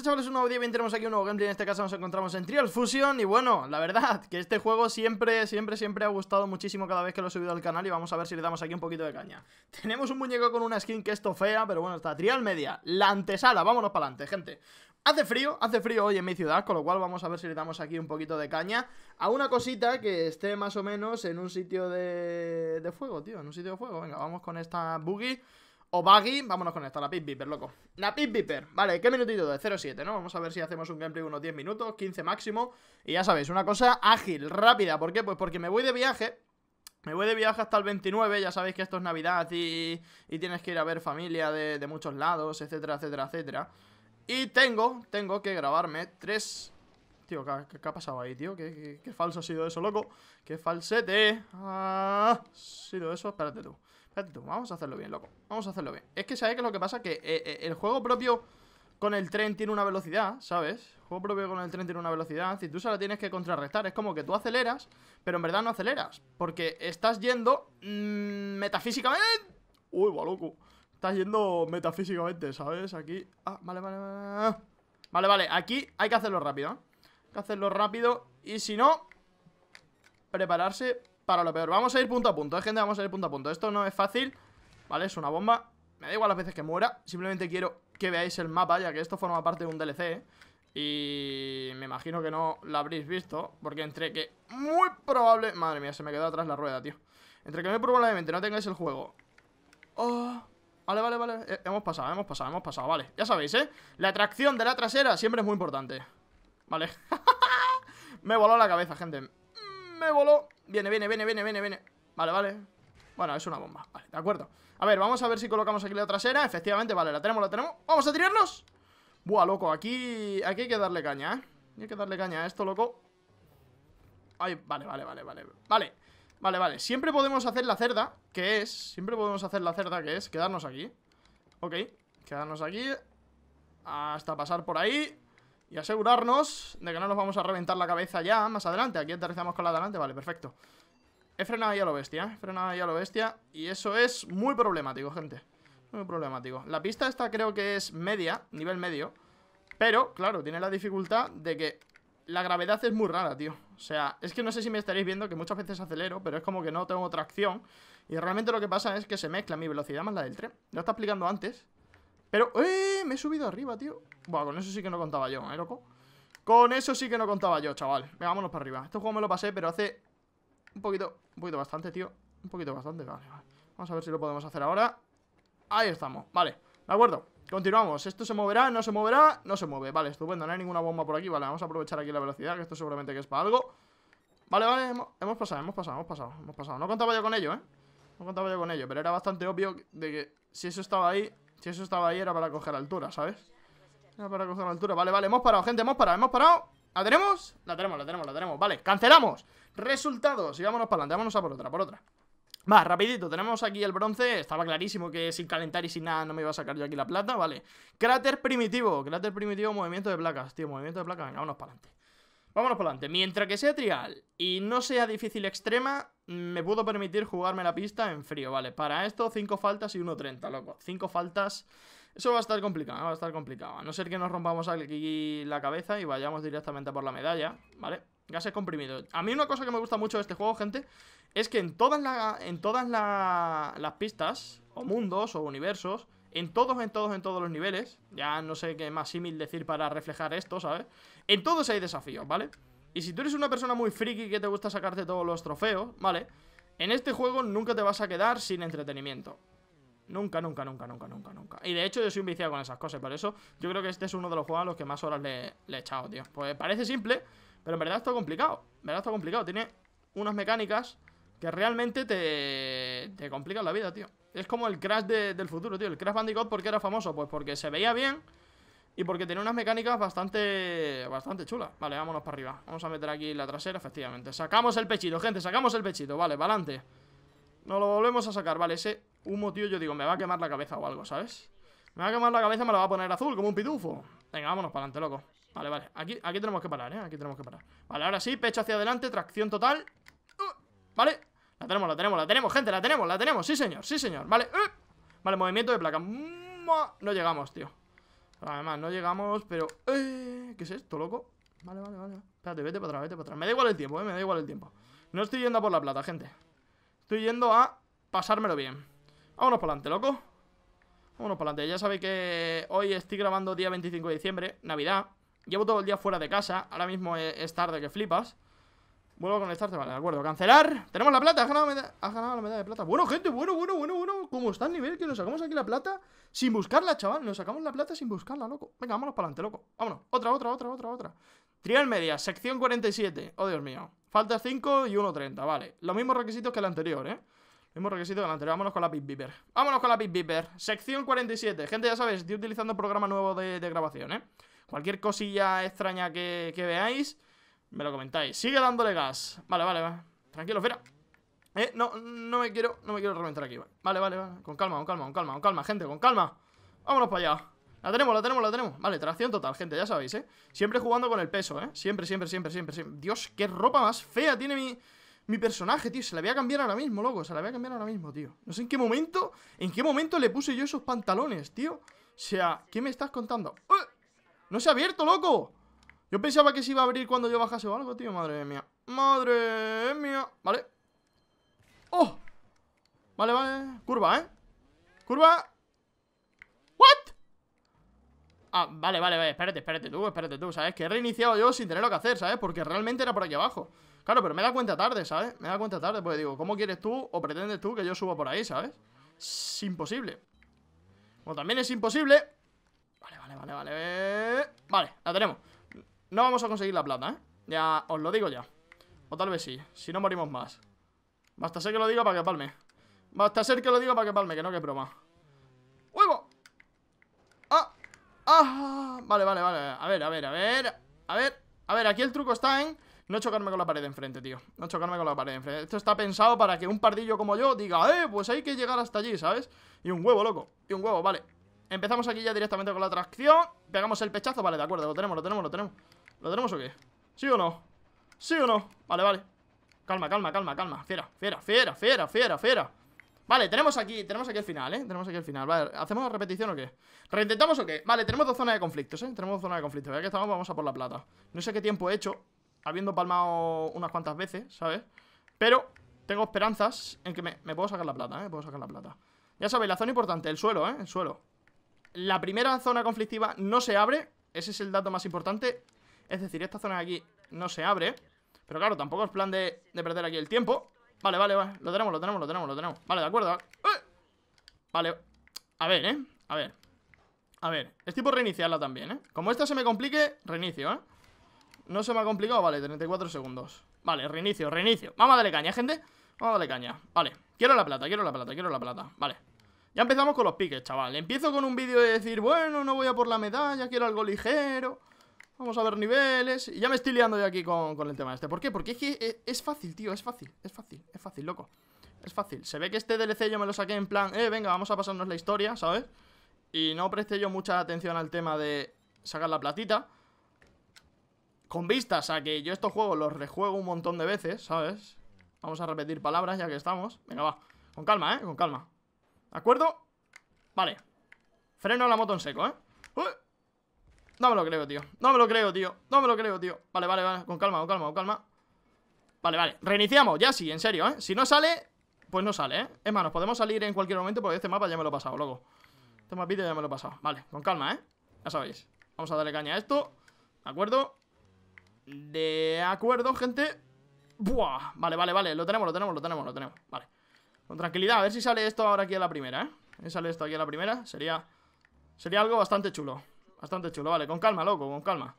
chavales, un nuevo día, bien tenemos aquí un nuevo gameplay, en este caso nos encontramos en Trial Fusion Y bueno, la verdad, que este juego siempre, siempre, siempre ha gustado muchísimo cada vez que lo he subido al canal Y vamos a ver si le damos aquí un poquito de caña Tenemos un muñeco con una skin que es fea, pero bueno, está Trial Media, la antesala, vámonos para adelante, gente Hace frío, hace frío hoy en mi ciudad, con lo cual vamos a ver si le damos aquí un poquito de caña a una cosita que esté más o menos en un sitio de, de fuego, tío, en un sitio de fuego. Venga, vamos con esta buggy o Baggy, vámonos con esta, la Pit Viper, loco La Pit Viper, vale, ¿qué minutito de? 0.7, ¿no? Vamos a ver si hacemos un gameplay unos 10 minutos, 15 máximo Y ya sabéis, una cosa ágil, rápida ¿Por qué? Pues porque me voy de viaje me voy de viaje hasta el 29, ya sabéis que esto es Navidad y, tienes que ir a ver familia de, muchos lados, etcétera, etcétera, etcétera. Y tengo, tengo que grabarme tres... Tío, ¿qué, ha pasado ahí, tío? qué, falso ha sido eso, loco? ¿Qué falsete ha sido eso? Espérate tú vamos a hacerlo bien, loco. Vamos a hacerlo bien. Es que sabes que lo que pasa que eh, eh, el juego propio con el tren tiene una velocidad, ¿sabes? El juego propio con el tren tiene una velocidad Si tú se la tienes que contrarrestar. Es como que tú aceleras, pero en verdad no aceleras. Porque estás yendo mm, metafísicamente... Uy, va loco. Estás yendo metafísicamente, ¿sabes? Aquí... Ah, vale, vale, vale. Vale, vale. Aquí hay que hacerlo rápido, ¿eh? Hay que hacerlo rápido y si no... Prepararse para lo peor Vamos a ir punto a punto, ¿eh, gente, vamos a ir punto a punto Esto no es fácil, ¿vale? Es una bomba Me da igual las veces que muera Simplemente quiero que veáis el mapa Ya que esto forma parte de un DLC, ¿eh? Y me imagino que no la habréis visto Porque entre que muy probable Madre mía, se me quedó atrás la rueda, tío Entre que muy probablemente no tengáis el juego Oh... Vale, vale, vale, eh, hemos pasado, hemos pasado, hemos pasado Vale, ya sabéis, ¿eh? La atracción de la trasera siempre es muy importante Vale Me voló la cabeza, gente Me voló Viene, viene, viene, viene, viene, viene. Vale, vale. Bueno, es una bomba. Vale, de acuerdo. A ver, vamos a ver si colocamos aquí la trasera. Efectivamente, vale, la tenemos, la tenemos. ¡Vamos a tirarnos! Buah, loco, aquí, aquí hay que darle caña, ¿eh? Hay que darle caña a esto, loco. Ay, vale, vale, vale, vale. Vale, vale, vale. Siempre podemos hacer la cerda, que es... Siempre podemos hacer la cerda, que es quedarnos aquí. Ok, quedarnos aquí. Hasta pasar por ahí. Y asegurarnos de que no nos vamos a reventar la cabeza ya más adelante. Aquí aterrizamos con la delante, Vale, perfecto. He frenado ya lo bestia, he frenado ya lo bestia. Y eso es muy problemático, gente. Muy problemático. La pista esta creo que es media, nivel medio. Pero, claro, tiene la dificultad de que la gravedad es muy rara, tío. O sea, es que no sé si me estaréis viendo que muchas veces acelero, pero es como que no tengo tracción. Y realmente lo que pasa es que se mezcla mi velocidad más la del tren. Lo está explicando antes. Pero, ¡eh! Me he subido arriba, tío Bueno, con eso sí que no contaba yo, ¿eh, loco? Con eso sí que no contaba yo, chaval Venga, vámonos para arriba Este juego me lo pasé, pero hace un poquito, un poquito bastante, tío Un poquito bastante, vale, vale Vamos a ver si lo podemos hacer ahora Ahí estamos, vale De acuerdo, continuamos Esto se moverá, no se moverá, no se mueve Vale, estupendo, no hay ninguna bomba por aquí Vale, vamos a aprovechar aquí la velocidad Que esto seguramente que es para algo Vale, vale, hemos, hemos pasado, hemos pasado, hemos pasado Hemos pasado, no contaba yo con ello, ¿eh? No contaba yo con ello, pero era bastante obvio De que si eso estaba ahí si eso estaba ahí era para coger altura, ¿sabes? Era para coger altura Vale, vale, hemos parado, gente, hemos parado, hemos parado ¿La tenemos? La tenemos, la tenemos, la tenemos Vale, cancelamos Resultados Y vámonos para adelante, vámonos a por otra, por otra Más, rapidito, tenemos aquí el bronce Estaba clarísimo que sin calentar y sin nada No me iba a sacar yo aquí la plata, vale Cráter primitivo, cráter primitivo, movimiento de placas Tío, movimiento de placas, venga, vámonos para adelante Vámonos por delante, Mientras que sea trial y no sea difícil extrema, me puedo permitir jugarme la pista en frío, ¿vale? Para esto, 5 faltas y 1.30, loco. 5 faltas... Eso va a estar complicado, va a estar complicado. A no ser que nos rompamos aquí la cabeza y vayamos directamente por la medalla, ¿vale? Gases comprimidos. A mí una cosa que me gusta mucho de este juego, gente, es que en todas, en todas las pistas, o mundos, o universos... En todos, en todos, en todos los niveles. Ya no sé qué más símil decir para reflejar esto, ¿sabes? En todos hay desafíos, ¿vale? Y si tú eres una persona muy friki que te gusta sacarte todos los trofeos, ¿vale? En este juego nunca te vas a quedar sin entretenimiento. Nunca, nunca, nunca, nunca, nunca, nunca. Y de hecho yo soy un viciado con esas cosas, por eso yo creo que este es uno de los juegos a los que más horas le, he echado, tío. Pues parece simple, pero en verdad está complicado. En verdad está complicado. Tiene unas mecánicas que realmente te, te complica la vida, tío. Es como el Crash del futuro, tío. El Crash Bandicoot, porque era famoso? Pues porque se veía bien y porque tenía unas mecánicas bastante bastante chulas. Vale, vámonos para arriba. Vamos a meter aquí la trasera, efectivamente. Sacamos el pechito, gente, sacamos el pechito. Vale, para adelante. No lo volvemos a sacar. Vale, ese humo, tío, yo digo, me va a quemar la cabeza o algo, ¿sabes? Me va a quemar la cabeza, me la va a poner azul, como un pitufo. Venga, vámonos para adelante, loco. Vale, vale. Aquí, aquí tenemos que parar, ¿eh? Aquí tenemos que parar. Vale, ahora sí, pecho hacia adelante, tracción total. Uh, vale, la tenemos, la tenemos, la tenemos, gente, la tenemos, la tenemos Sí, señor, sí, señor, vale eh. Vale, movimiento de placa No llegamos, tío Además, no llegamos, pero... Eh, ¿Qué es esto, loco? Vale, vale, vale Espérate, vete para atrás, vete para atrás Me da igual el tiempo, eh, me da igual el tiempo No estoy yendo a por la plata, gente Estoy yendo a pasármelo bien Vámonos para adelante, loco Vámonos para adelante Ya sabéis que hoy estoy grabando día 25 de diciembre Navidad Llevo todo el día fuera de casa Ahora mismo es tarde que flipas Vuelvo a conectarte, vale, de acuerdo, cancelar Tenemos la plata, ha ganado, la medalla de plata Bueno, gente, bueno, bueno, bueno, bueno ¿Cómo está el nivel? Que nos sacamos aquí la plata Sin buscarla, chaval, nos sacamos la plata sin buscarla, loco Venga, vámonos para adelante, loco, vámonos Otra, otra, otra, otra, otra Trial media, sección 47 Oh, Dios mío Falta 5 y 1.30, vale Los mismos requisitos que el anterior, eh Los mismos requisitos que el anterior, Vámonos con la Pit Beeper. Vámonos con la Pit Beeper. Sección 47. Gente, ya sabéis, estoy utilizando programa nuevo de, de grabación, ¿eh? Cualquier cosilla extraña que, que veáis, me lo comentáis. Sigue dándole gas. Vale, vale, vale. Tranquilo, espera Eh, no, no me quiero, no me quiero reventar aquí. Vale, vale, vale. Con calma, con calma, con calma, con calma, gente, con calma. Vámonos para allá. La tenemos, la tenemos, la tenemos. Vale, tracción total, gente, ya sabéis, ¿eh? Siempre jugando con el peso, ¿eh? Siempre, siempre, siempre, siempre, siempre. Dios, qué ropa más fea tiene mi, mi personaje, tío. Se la voy a cambiar ahora mismo, loco. Se la voy a cambiar ahora mismo, tío. No sé en qué momento, en qué momento le puse yo esos pantalones, tío. O sea, ¿qué me estás contando? ¡Uh! ¡No se ha abierto, loco! Yo pensaba que se iba a abrir cuando yo bajase o algo, tío. Madre mía. Madre mía. Vale. ¡Oh! Vale, vale. Curva, ¿eh? Curva. ¿What? Ah, vale, vale, vale. Espérate, espérate tú, espérate tú. ¿Sabes? Que he reiniciado yo sin tener lo que hacer, ¿sabes? Porque realmente era por aquí abajo. Claro, pero me da cuenta tarde, ¿sabes? Me da cuenta tarde, porque digo, ¿cómo quieres tú o pretendes tú que yo suba por ahí, ¿sabes? Es imposible. O también es imposible. Vale, vale, vale, vale. Vale, la tenemos. No vamos a conseguir la plata, ¿eh? Ya, os lo digo ya O tal vez sí, si no morimos más Basta ser que lo diga para que palme Basta ser que lo diga para que palme, que no que broma ¡Huevo! ¡Ah! ¡Ah! Vale, vale, vale A ver, a ver, a ver A ver, a ver, aquí el truco está en No chocarme con la pared de enfrente, tío No chocarme con la pared de enfrente Esto está pensado para que un pardillo como yo diga ¡Eh! Pues hay que llegar hasta allí, ¿sabes? Y un huevo, loco Y un huevo, vale Empezamos aquí ya directamente con la atracción Pegamos el pechazo Vale, de acuerdo, lo tenemos, lo tenemos, lo tenemos ¿Lo tenemos o qué? ¿Sí o no? ¿Sí o no? Vale, vale Calma, calma, calma, calma Fiera, fiera, fiera, fiera, fiera, fiera Vale, tenemos aquí, tenemos aquí el final, ¿eh? Tenemos aquí el final, vale, ¿hacemos repetición o qué? ¿Reintentamos o qué? Vale, tenemos dos zonas de conflictos, ¿eh? Tenemos dos zonas de conflictos, ya que estamos, vamos a por la plata No sé qué tiempo he hecho, habiendo palmado unas cuantas veces, ¿sabes? Pero tengo esperanzas en que me, me puedo sacar la plata, ¿eh? Me puedo sacar la plata Ya sabéis, la zona importante, el suelo, ¿eh? El suelo La primera zona conflictiva no se abre Ese es el dato más importante es decir, esta zona de aquí no se abre Pero claro, tampoco es plan de, perder aquí el tiempo Vale, vale, vale, lo tenemos, lo tenemos, lo tenemos, lo tenemos Vale, de acuerdo ¡Eh! Vale, a ver, eh, a ver A ver, es tipo reiniciarla también, eh Como esta se me complique, reinicio, eh No se me ha complicado, vale, 34 segundos Vale, reinicio, reinicio Vamos a darle caña, gente Vamos a darle caña, vale Quiero la plata, quiero la plata, quiero la plata Vale ya empezamos con los piques, chaval Empiezo con un vídeo de decir, bueno, no voy a por la medalla, quiero algo ligero Vamos a ver niveles Y ya me estoy liando de aquí con, con, el tema este ¿Por qué? Porque es que es, fácil, tío, es fácil Es fácil, es fácil, loco Es fácil, se ve que este DLC yo me lo saqué en plan Eh, venga, vamos a pasarnos la historia, ¿sabes? Y no presté yo mucha atención al tema de sacar la platita Con vistas a que yo estos juegos los rejuego un montón de veces, ¿sabes? Vamos a repetir palabras ya que estamos Venga, va, con calma, ¿eh? Con calma ¿De acuerdo? Vale Freno la moto en seco, ¿eh? No me lo creo, tío. No me lo creo, tío. No me lo creo, tío. Vale, vale, vale. Con calma, con calma, con calma. Vale, vale. Reiniciamos. Ya sí, en serio, ¿eh? Si no sale, pues no sale, ¿eh? Es más, nos podemos salir en cualquier momento porque este mapa ya me lo he pasado, loco. Este mapito ya me lo he pasado. Vale, con calma, ¿eh? Ya sabéis. Vamos a darle caña a esto. ¿De acuerdo? De acuerdo, gente. Buah. Vale, vale, vale. Lo tenemos, lo tenemos, lo tenemos, lo tenemos. Vale. Con tranquilidad. A ver si sale esto ahora aquí a la primera, ¿eh? Si sale esto aquí a la primera. Sería... Sería algo bastante chulo. Bastante chulo, vale, con calma, loco, con calma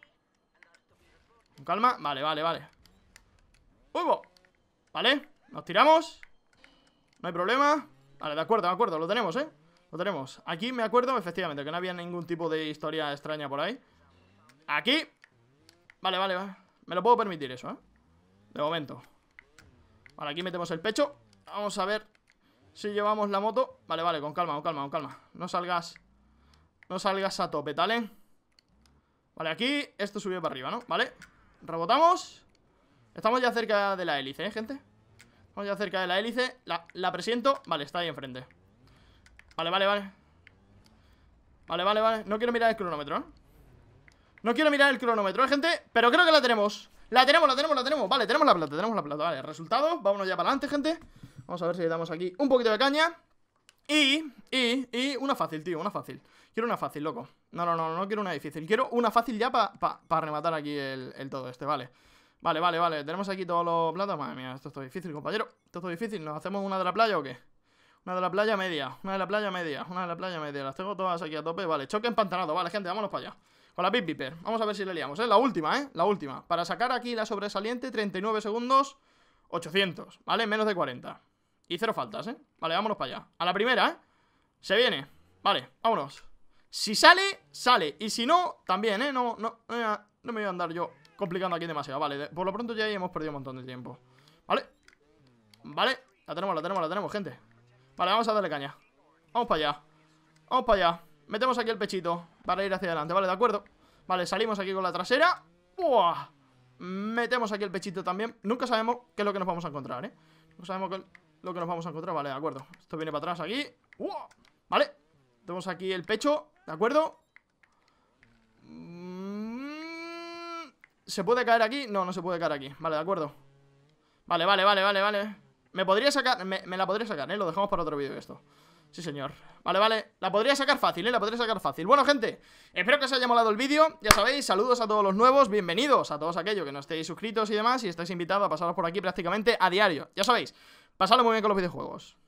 Con calma, vale, vale, vale ¡Huevo! Vale, nos tiramos No hay problema Vale, de acuerdo, de acuerdo, lo tenemos, ¿eh? Lo tenemos Aquí me acuerdo, efectivamente, que no había ningún tipo de historia extraña por ahí Aquí Vale, vale, vale Me lo puedo permitir eso, ¿eh? De momento Vale, aquí metemos el pecho Vamos a ver si llevamos la moto Vale, vale, con calma, con calma, con calma No salgas no salgas a tope, ¿vale? Vale, aquí esto subió para arriba, ¿no? Vale, rebotamos Estamos ya cerca de la hélice, ¿eh, gente? Estamos ya cerca de la hélice La, presiento, vale, está ahí enfrente Vale, vale, vale Vale, vale, vale No quiero mirar el cronómetro, ¿eh? No quiero mirar el cronómetro, ¿eh, gente? Pero creo que la tenemos La tenemos, la tenemos, la tenemos Vale, tenemos la plata, tenemos la plata Vale, resultado, Vámonos ya para adelante, gente Vamos a ver si damos aquí un poquito de caña y, y, y, una fácil, tío, una fácil. Quiero una fácil, loco. No, no, no, no quiero una difícil. Quiero una fácil ya para rematar aquí el, todo este, vale. Vale, vale, vale. Tenemos aquí todos los platos. Madre mía, esto es todo difícil, compañero. Esto es todo difícil. ¿Nos hacemos una de la playa o qué? Una de la playa media, una de la playa media, una de la playa media. Las tengo todas aquí a tope. Vale, choque empantanado. Vale, gente, vámonos para allá. Con la Pip Viper. Vamos a ver si le liamos, ¿eh? La última, ¿eh? La última. Para sacar aquí la sobresaliente, 39 segundos, 800. ¿Vale? Menos de 40. Y cero faltas, ¿eh? Vale, vámonos para allá A la primera, ¿eh? Se viene Vale, vámonos Si sale, sale Y si no, también, ¿eh? No, no, me voy a andar yo complicando aquí demasiado Vale, por lo pronto ya hemos perdido un montón de tiempo Vale Vale, la tenemos, la tenemos, la tenemos, gente Vale, vamos a darle caña Vamos para allá Vamos para allá Metemos aquí el pechito Para ir hacia adelante, vale, de acuerdo Vale, salimos aquí con la trasera ¡Buah! Metemos aquí el pechito también Nunca sabemos qué es lo que nos vamos a encontrar, ¿eh? No sabemos qué lo que nos vamos a encontrar Vale, de acuerdo Esto viene para atrás aquí Vale Tenemos aquí el pecho ¿De acuerdo? Mm, ¿Se puede caer aquí? No, no se puede caer aquí Vale, de acuerdo Vale, vale, vale, vale, vale Me podría sacar Me, la podría sacar, ¿eh? Lo dejamos para otro vídeo esto Sí, señor Vale, vale, la podría sacar fácil, ¿eh? La podría sacar fácil Bueno, gente, espero que os haya molado el vídeo Ya sabéis, saludos a todos los nuevos Bienvenidos a todos aquellos que no estéis suscritos y demás Y estáis invitados a pasaros por aquí prácticamente a diario Ya sabéis Pasadlo muy bien con los videojuegos.